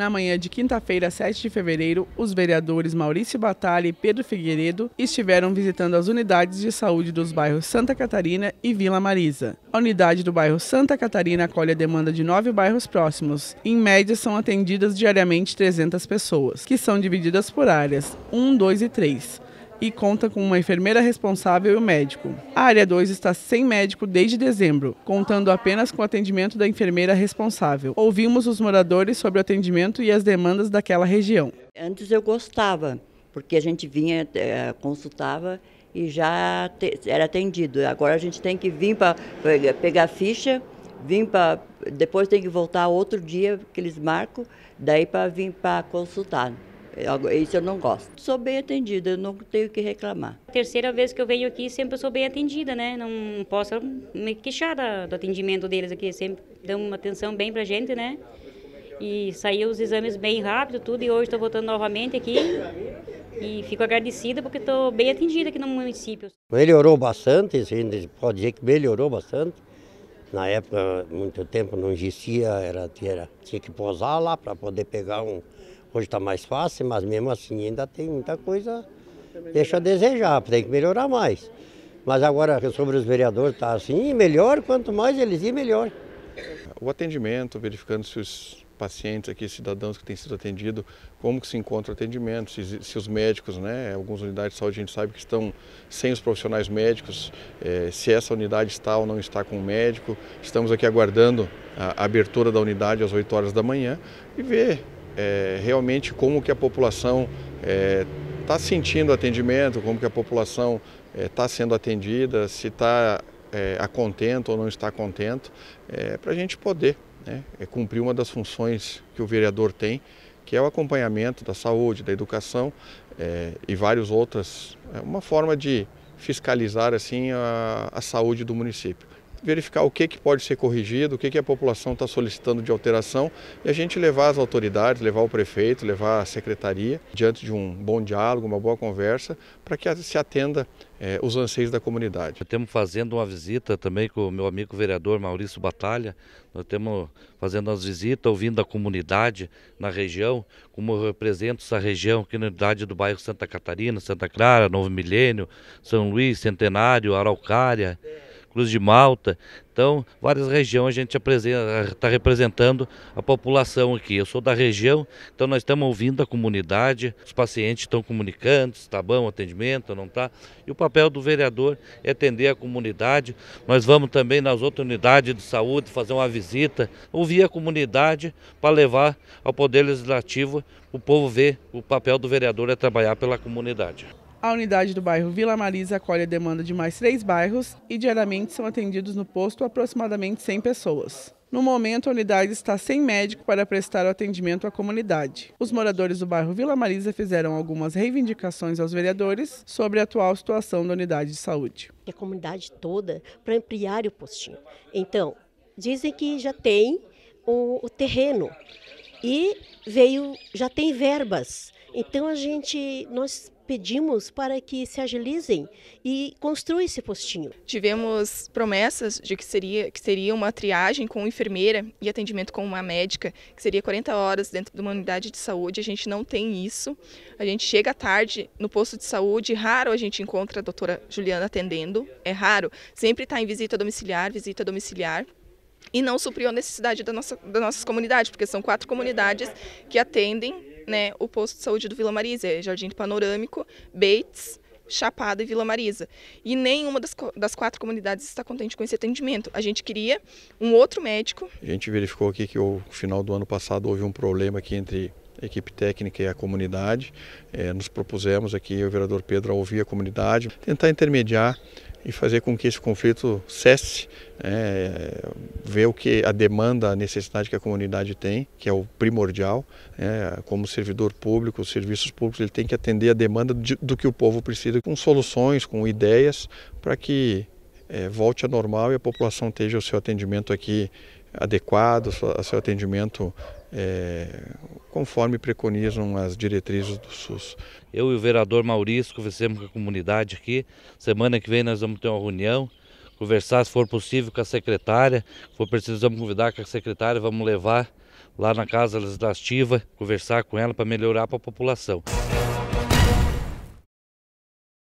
Na manhã de quinta-feira, 7 de fevereiro, os vereadores Maurício Batalha e Pedro Figueiredo estiveram visitando as unidades de saúde dos bairros Santa Catarina e Vila Marisa. A unidade do bairro Santa Catarina acolhe a demanda de nove bairros próximos. Em média, são atendidas diariamente 300 pessoas, que são divididas por áreas 1, 2 e 3 e conta com uma enfermeira responsável e um médico. A área 2 está sem médico desde dezembro, contando apenas com o atendimento da enfermeira responsável. Ouvimos os moradores sobre o atendimento e as demandas daquela região. Antes eu gostava, porque a gente vinha, eh, consultava e já era atendido. Agora a gente tem que vir para pegar ficha, vir para depois tem que voltar outro dia que eles marcam, daí para vir para consultar. É isso eu não gosto. Sou bem atendida, eu não tenho que reclamar. terceira vez que eu venho aqui, sempre sou bem atendida, né? Não posso me queixar do atendimento deles aqui. Sempre dão uma atenção bem pra gente, né? E saiu os exames bem rápido, tudo, e hoje estou voltando novamente aqui. E fico agradecida porque estou bem atendida aqui no município. Melhorou bastante, pode dizer que melhorou bastante. Na época, muito tempo não existia, era tinha que posar lá para poder pegar um, Hoje está mais fácil, mas mesmo assim ainda tem muita coisa deixa a desejar, tem que melhorar mais. Mas agora sobre os vereadores está assim, melhor, quanto mais eles ir, melhor. O atendimento, verificando se os pacientes aqui, cidadãos que têm sido atendidos, como que se encontra o atendimento, se, se, os médicos, né, algumas unidades de saúde a gente sabe que estão sem os profissionais médicos, eh, se essa unidade está ou não está com o médico. Estamos aqui aguardando a, a abertura da unidade às 8 horas da manhã e ver é, realmente como que a população está é, sentindo atendimento, como que a população está é, sendo atendida, se está é, a contento ou não está contento, para a gente poder né, cumprir uma das funções que o vereador tem, que é o acompanhamento da saúde, da educação é, e várias outras. É uma forma de fiscalizar assim a, a saúde do município verificar o que, que pode ser corrigido, o que, que a população está solicitando de alteração e a gente levar as autoridades, levar o prefeito, levar a secretaria, diante de um bom diálogo, uma boa conversa, para que se atenda eh, os anseios da comunidade. Estamos fazendo uma visita também com o meu amigo vereador Maurício Batalha, nós estamos fazendo as visitas, ouvindo a comunidade na região, como eu represento essa região aqui na unidade do bairro Santa Catarina, Santa Clara, Novo Milênio, São Luís, Centenário, Araucária. Cruz de Malta. Então, várias regiões a gente está representando a população aqui. Eu sou da região, então nós estamos ouvindo a comunidade, os pacientes estão comunicando, está bom o atendimento, não está. E o papel do vereador é atender a comunidade. Nós vamos também nas outras unidades de saúde fazer uma visita, ouvir a comunidade para levar ao Poder Legislativo o povo ver o papel do vereador é trabalhar pela comunidade. A unidade do bairro Vila Marisa acolhe a demanda de mais três bairros e diariamente são atendidos no posto aproximadamente 100 pessoas. No momento, a unidade está sem médico para prestar o atendimento à comunidade. Os moradores do bairro Vila Marisa fizeram algumas reivindicações aos vereadores sobre a atual situação da unidade de saúde. A comunidade toda para ampliar o postinho. Então, dizem que já tem o, o terreno e veio, já tem verbas então a gente, nós pedimos para que se agilizem e construam esse postinho. Tivemos promessas de que seria, que seria uma triagem com enfermeira e atendimento com uma médica, que seria 40 horas dentro de uma unidade de saúde. A gente não tem isso. A gente chega tarde no posto de saúde, raro a gente encontra a doutora Juliana atendendo, é raro. Sempre está em visita domiciliar, visita domiciliar e não supriu a necessidade da nossa, das nossas comunidades, porque são quatro comunidades que atendem né, o posto de saúde do Vila Marisa, é Jardim Panorâmico, Bates, Chapada e Vila Marisa. E nenhuma das, das quatro comunidades está contente com esse atendimento. A gente queria um outro médico. A gente verificou aqui que no final do ano passado houve um problema aqui entre a equipe técnica e a comunidade. É, nos propusemos aqui, o vereador Pedro, a ouvir a comunidade, tentar intermediar e fazer com que esse conflito cesse, né, ver o que a demanda, a necessidade que a comunidade tem, que é o primordial, né, como servidor público, os serviços públicos, ele tem que atender a demanda de, do que o povo precisa, com soluções, com ideias, para que é, volte a normal e a população esteja o seu atendimento aqui adequado, o seu atendimento é, conforme preconizam as diretrizes do SUS. Eu e o vereador Maurício conversamos com a comunidade aqui. Semana que vem nós vamos ter uma reunião, conversar, se for possível, com a secretária. Se for preciso, vamos convidar com a secretária, vamos levar lá na Casa Legislativa, conversar com ela para melhorar para a população.